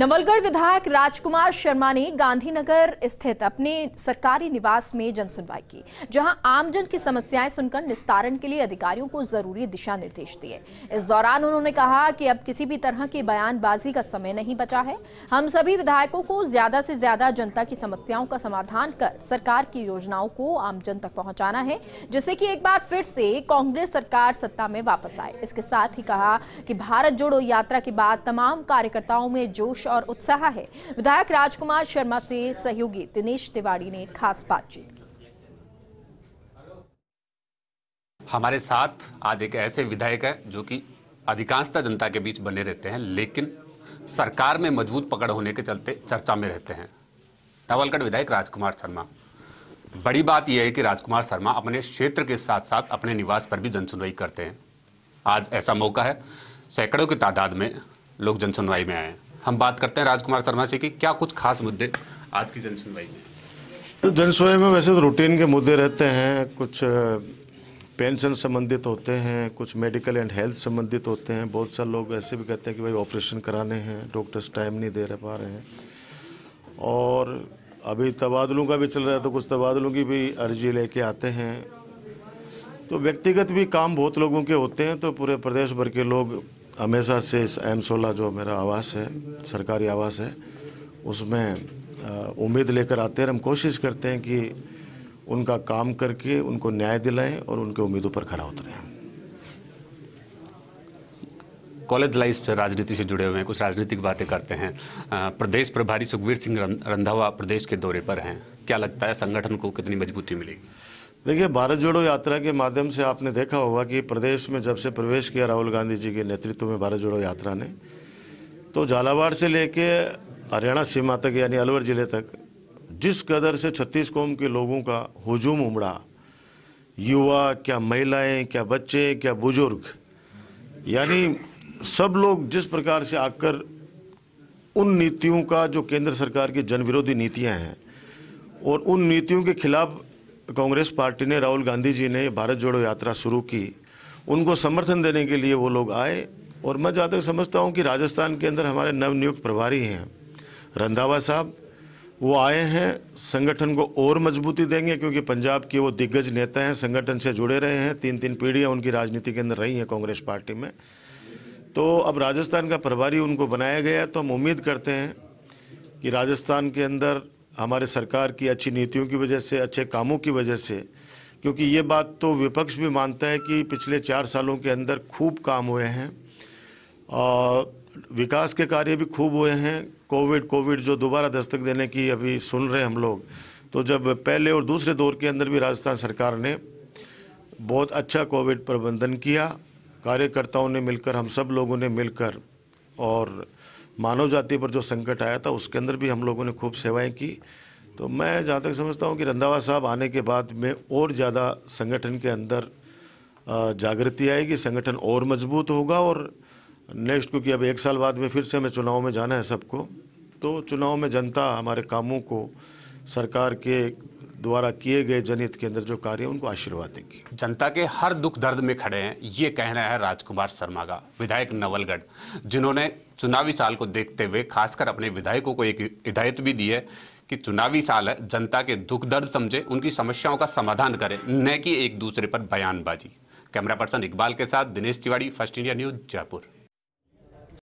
नवलगढ़ विधायक राजकुमार शर्मा ने गांधीनगर स्थित अपने सरकारी निवास में जनसुनवाई की जहां आमजन की समस्याएं सुनकर निस्तारण के लिए अधिकारियों को जरूरी दिशा निर्देश दिए इस दौरान उन्होंने कहा कि अब किसी भी तरह की बयानबाजी का समय नहीं बचा है हम सभी विधायकों को ज्यादा से ज्यादा जनता की समस्याओं का समाधान कर सरकार की योजनाओं को आमजन तक पहुंचाना है जिससे कि एक बार फिर से कांग्रेस सरकार सत्ता में वापस आए इसके साथ ही कहा कि भारत जोड़ो यात्रा के बाद तमाम कार्यकर्ताओं में जोश और उत्साह है विधायक राजकुमार शर्मा से सहयोगी दिनेश तिवाड़ी ने खास बातचीत की हमारे साथ आज एक ऐसे विधायक है जो कि अधिकांशतः जनता के बीच बने रहते हैं लेकिन सरकार में मजबूत पकड़ होने के चलते चर्चा में रहते हैं नवलगढ़ विधायक राजकुमार शर्मा बड़ी बात यह है कि राजकुमार शर्मा अपने क्षेत्र के साथ साथ अपने निवास पर भी जनसुनवाई करते हैं आज ऐसा मौका है सैकड़ों की तादाद में लोग जनसुनवाई में आए हैं हम बात करते हैं राजकुमार शर्मा से कि क्या कुछ खास मुद्दे आज की जनसुनवाई में तो जनसुनवाई में वैसे तो रूटीन के मुद्दे रहते हैं कुछ पेंशन संबंधित होते हैं कुछ मेडिकल एंड हेल्थ संबंधित होते हैं बहुत सारे लोग ऐसे भी कहते हैं कि भाई ऑपरेशन कराने हैं डॉक्टर्स टाइम नहीं दे रह पा रहे हैं और अभी तबादलों का भी चल रहा है तो कुछ तबादलों की भी अर्जी लेके आते हैं तो व्यक्तिगत भी काम बहुत लोगों के होते हैं तो पूरे प्रदेश भर के लोग हमेशा से इस एम सोलह जो मेरा आवास है सरकारी आवास है उसमें उम्मीद लेकर आते हैं हम कोशिश करते हैं कि उनका काम करके उनको न्याय दिलाएं और उनके उम्मीदों पर उतरे उतरें कॉलेज लाइफ से राजनीति से जुड़े हुए हैं कुछ राजनीतिक बातें करते हैं प्रदेश प्रभारी सुखवीर सिंह रंधावा प्रदेश के दौरे पर हैं क्या लगता है संगठन को कितनी मजबूती मिलेगी देखिए भारत जोड़ो यात्रा के माध्यम से आपने देखा होगा कि प्रदेश में जब से प्रवेश किया राहुल गांधी जी के नेतृत्व में भारत जोड़ो यात्रा ने तो झालावाड़ से लेके हरियाणा सीमा तक यानी अलवर ज़िले तक जिस कदर से छत्तीस कौम के लोगों का हुजूम उमड़ा युवा क्या महिलाएं क्या बच्चे क्या बुजुर्ग यानी सब लोग जिस प्रकार से आकर उन नीतियों का जो केंद्र सरकार की जनविरोधी नीतियां नीतियाँ हैं और उन नीतियों के खिलाफ कांग्रेस पार्टी ने राहुल गांधी जी ने भारत जोड़ो यात्रा शुरू की उनको समर्थन देने के लिए वो लोग आए और मैं जहाँ तक समझता हूँ कि राजस्थान के अंदर हमारे नवनियुक्त प्रभारी हैं रंधावा साहब वो आए हैं संगठन को और मजबूती देंगे क्योंकि पंजाब के वो दिग्गज नेता हैं संगठन से जुड़े रहे हैं तीन तीन पीढ़ियाँ उनकी राजनीति के अंदर रही हैं कांग्रेस पार्टी में तो अब राजस्थान का प्रभारी उनको बनाया गया तो हम उम्मीद करते हैं कि राजस्थान के अंदर हमारे सरकार की अच्छी नीतियों की वजह से अच्छे कामों की वजह से क्योंकि ये बात तो विपक्ष भी मानता है कि पिछले चार सालों के अंदर खूब काम हुए हैं और विकास के कार्य भी खूब हुए हैं कोविड कोविड जो दोबारा दस्तक देने की अभी सुन रहे हम लोग तो जब पहले और दूसरे दौर के अंदर भी राजस्थान सरकार ने बहुत अच्छा कोविड प्रबंधन किया कार्यकर्ताओं ने मिलकर हम सब लोगों ने मिलकर और मानव जाति पर जो संकट आया था उसके अंदर भी हम लोगों ने खूब सेवाएं की तो मैं जहाँ तक समझता हूँ कि रंधावा साहब आने के बाद में और ज़्यादा संगठन के अंदर जागृति आएगी संगठन और मजबूत होगा और नेक्स्ट क्योंकि अब एक साल बाद में फिर से हमें चुनाव में जाना है सबको तो चुनाव में जनता हमारे कामों को सरकार के द्वारा किए गए जनहित के अंदर जो कार्य उनको आशीर्वाद देंगे जनता के हर दुख दर्द में खड़े हैं ये कहना है राजकुमार शर्मा का विधायक नवलगढ़ जिन्होंने चुनावी साल को देखते हुए खासकर अपने विधायकों को एक हिदायत भी दी है कि चुनावी साल है जनता के दुख दर्द समझे उनकी समस्याओं का समाधान करें न कि एक दूसरे पर बयानबाजी कैमरा पर्सन इकबाल के साथ Dinesh Tiwari first India news Jaipur